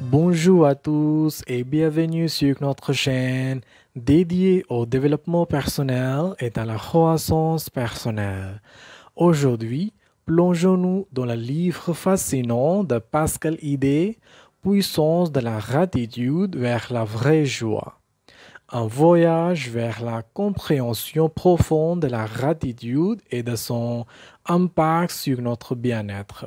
Bonjour à tous et bienvenue sur notre chaîne dédiée au développement personnel et à la croissance personnelle. Aujourd'hui, plongeons-nous dans le livre fascinant de Pascal idée Puissance de la gratitude vers la vraie joie un voyage vers la compréhension profonde de la gratitude et de son impact sur notre bien-être.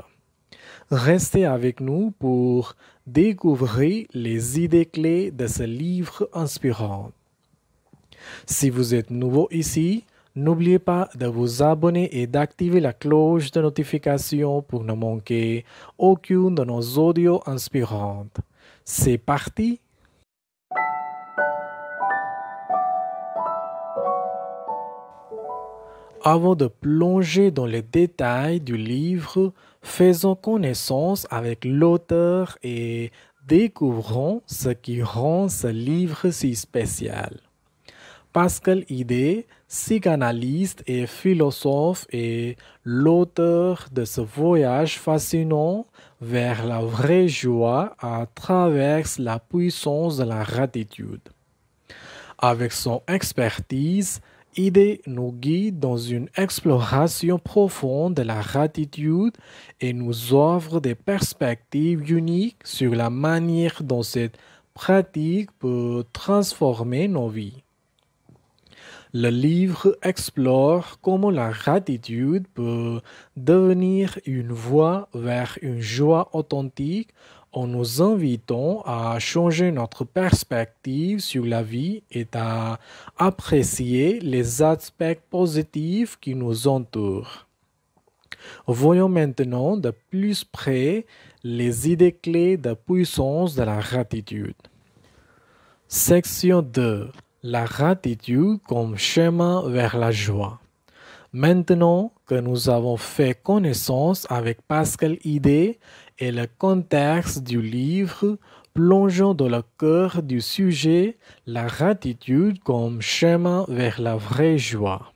Restez avec nous pour découvrir les idées clés de ce livre inspirant. Si vous êtes nouveau ici, n'oubliez pas de vous abonner et d'activer la cloche de notification pour ne manquer aucune de nos audios inspirantes. C'est parti! Avant de plonger dans les détails du livre, faisons connaissance avec l'auteur et découvrons ce qui rend ce livre si spécial. Pascal Ide, psychanalyste et philosophe, est l'auteur de ce voyage fascinant vers la vraie joie à travers la puissance de la gratitude. Avec son expertise, idée nous guide dans une exploration profonde de la gratitude et nous offre des perspectives uniques sur la manière dont cette pratique peut transformer nos vies. Le livre explore comment la gratitude peut devenir une voie vers une joie authentique en nous invitant à changer notre perspective sur la vie et à apprécier les aspects positifs qui nous entourent. Voyons maintenant de plus près les idées clés de puissance de la gratitude. Section 2. La gratitude comme chemin vers la joie. Maintenant que nous avons fait connaissance avec Pascal Idé et le contexte du livre, plongeons dans le cœur du sujet, la gratitude comme chemin vers la vraie joie.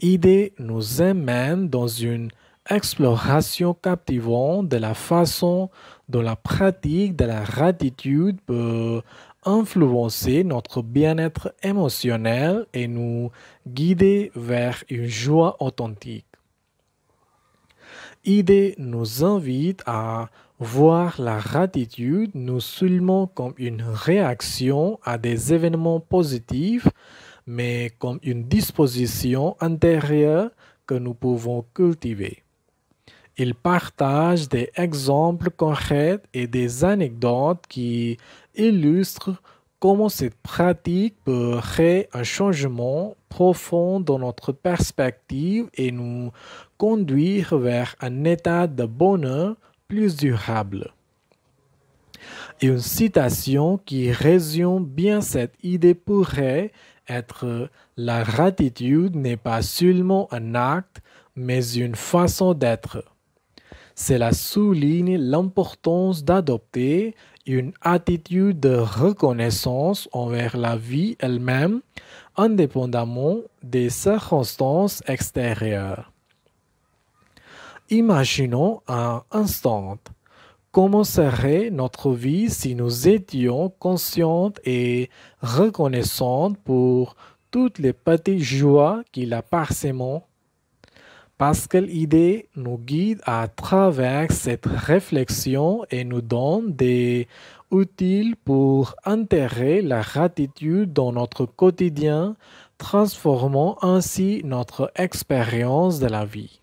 Idée nous emmène dans une exploration captivante de la façon dont la pratique de la gratitude peut influencer notre bien-être émotionnel et nous guider vers une joie authentique. Idée nous invite à voir la gratitude non seulement comme une réaction à des événements positifs, mais comme une disposition intérieure que nous pouvons cultiver. Il partage des exemples concrets et des anecdotes qui illustrent comment cette pratique peut créer un changement profond dans notre perspective et nous conduire vers un état de bonheur plus durable. Et une citation qui résume bien cette idée pourrait être La gratitude n'est pas seulement un acte, mais une façon d'être. Cela souligne l'importance d'adopter une attitude de reconnaissance envers la vie elle-même, indépendamment des circonstances extérieures. Imaginons un instant. Comment serait notre vie si nous étions conscientes et reconnaissantes pour toutes les petites joies qu'il appartient Pascal Ide nous guide à travers cette réflexion et nous donne des outils pour intégrer la gratitude dans notre quotidien, transformant ainsi notre expérience de la vie.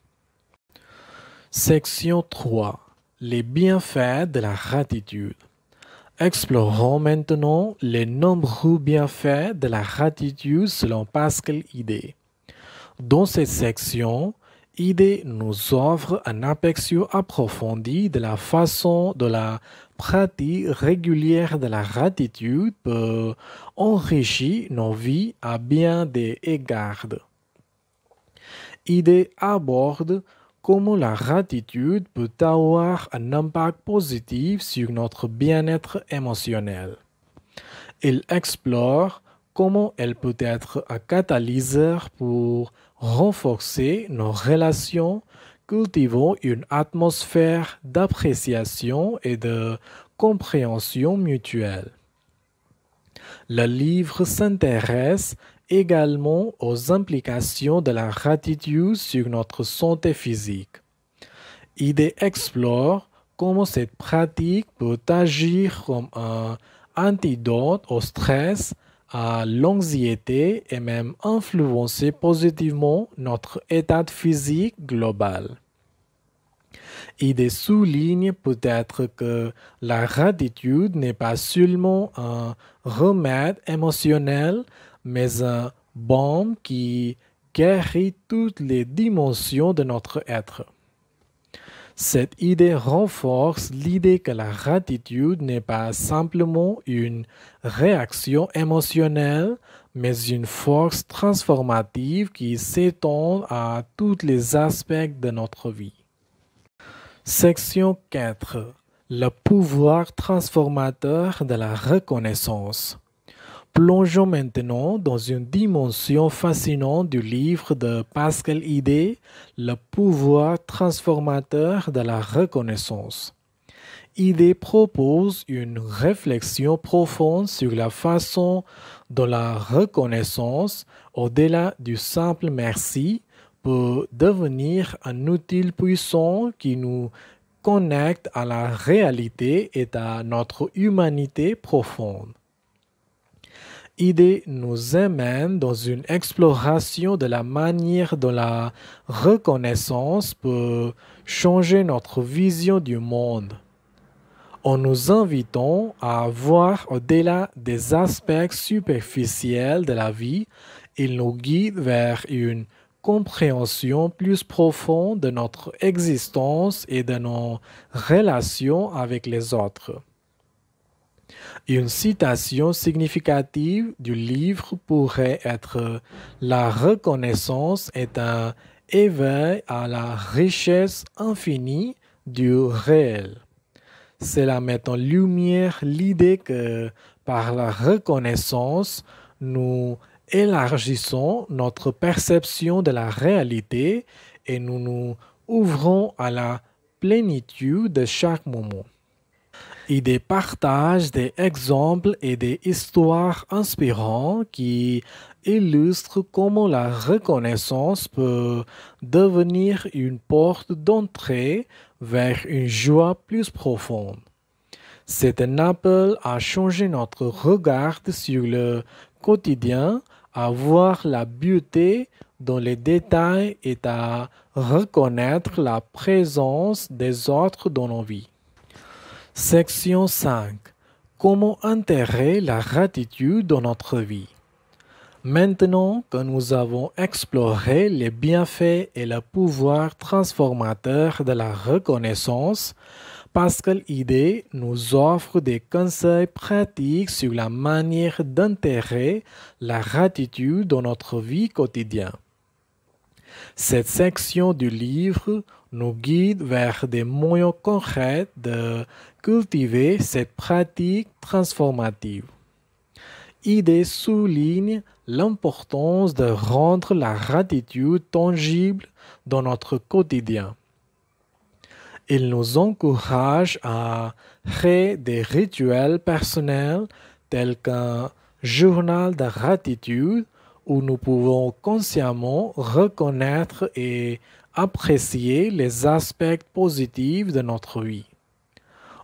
Section 3. Les bienfaits de la gratitude. Explorons maintenant les nombreux bienfaits de la gratitude selon Pascal Ide. Dans cette section, idée nous offre un aperçu approfondi de la façon dont la pratique régulière de la gratitude peut enrichir nos vies à bien des égards. Idée aborde comment la gratitude peut avoir un impact positif sur notre bien-être émotionnel. Il explore comment elle peut être un catalyseur pour renforcer nos relations, cultivons une atmosphère d'appréciation et de compréhension mutuelle. Le livre s'intéresse également aux implications de la gratitude sur notre santé physique. Il explore comment cette pratique peut agir comme un antidote au stress, à l'anxiété et même influencer positivement notre état physique global. Il souligne peut-être que la gratitude n'est pas seulement un remède émotionnel, mais un bombe qui guérit toutes les dimensions de notre être. Cette idée renforce l'idée que la gratitude n'est pas simplement une réaction émotionnelle, mais une force transformative qui s'étend à tous les aspects de notre vie. Section 4. Le pouvoir transformateur de la reconnaissance. Plongeons maintenant dans une dimension fascinante du livre de Pascal Idé, Le pouvoir transformateur de la reconnaissance. Idé propose une réflexion profonde sur la façon dont la reconnaissance, au-delà du simple merci, peut devenir un outil puissant qui nous connecte à la réalité et à notre humanité profonde idée nous amène dans une exploration de la manière dont la reconnaissance peut changer notre vision du monde en nous invitant à voir au-delà des aspects superficiels de la vie, il nous guide vers une compréhension plus profonde de notre existence et de nos relations avec les autres. Une citation significative du livre pourrait être La reconnaissance est un éveil à la richesse infinie du réel. Cela met en lumière l'idée que par la reconnaissance, nous élargissons notre perception de la réalité et nous nous ouvrons à la plénitude de chaque moment des partages, des exemples et des histoires inspirantes qui illustrent comment la reconnaissance peut devenir une porte d'entrée vers une joie plus profonde. C'est un appel à changer notre regard sur le quotidien, à voir la beauté dans les détails et à reconnaître la présence des autres dans nos vies. Section 5. Comment enterrer la gratitude dans notre vie Maintenant que nous avons exploré les bienfaits et le pouvoir transformateur de la reconnaissance, Pascal Ide nous offre des conseils pratiques sur la manière d'enterrer la gratitude dans notre vie quotidienne. Cette section du livre nous guide vers des moyens concrets de cultiver cette pratique transformative. ID souligne l'importance de rendre la gratitude tangible dans notre quotidien. Il nous encourage à créer des rituels personnels tels qu'un journal de gratitude où nous pouvons consciemment reconnaître et apprécier les aspects positifs de notre vie.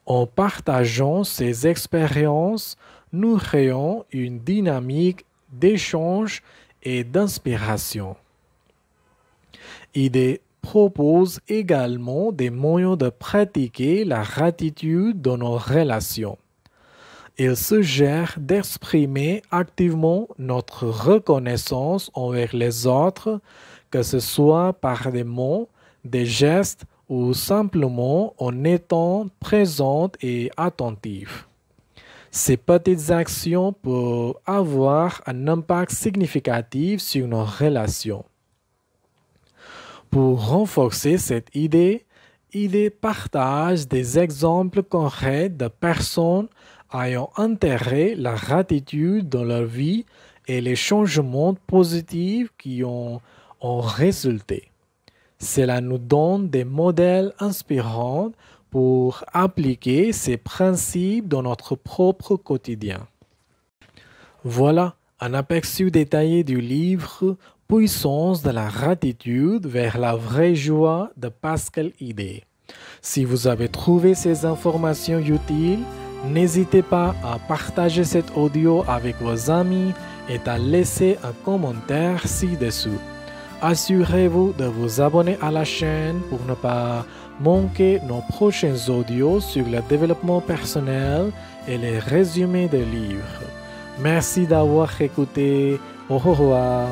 En partageant ces expériences, nous créons une dynamique d'échange et d'inspiration. Il propose également des moyens de pratiquer la gratitude dans nos relations. Il suggère d'exprimer activement notre reconnaissance envers les autres, que ce soit par des mots, des gestes ou simplement en étant présente et attentive. Ces petites actions peuvent avoir un impact significatif sur nos relations. Pour renforcer cette idée, il partage des exemples concrets de personnes ayant intégré la gratitude dans leur vie et les changements positifs qui ont, ont résulté. Cela nous donne des modèles inspirants pour appliquer ces principes dans notre propre quotidien. Voilà un aperçu détaillé du livre Puissance de la gratitude vers la vraie joie de Pascal Idé. Si vous avez trouvé ces informations utiles, n'hésitez pas à partager cet audio avec vos amis et à laisser un commentaire ci-dessous. Assurez-vous de vous abonner à la chaîne pour ne pas manquer nos prochains audios sur le développement personnel et les résumés de livres. Merci d'avoir écouté. Au revoir.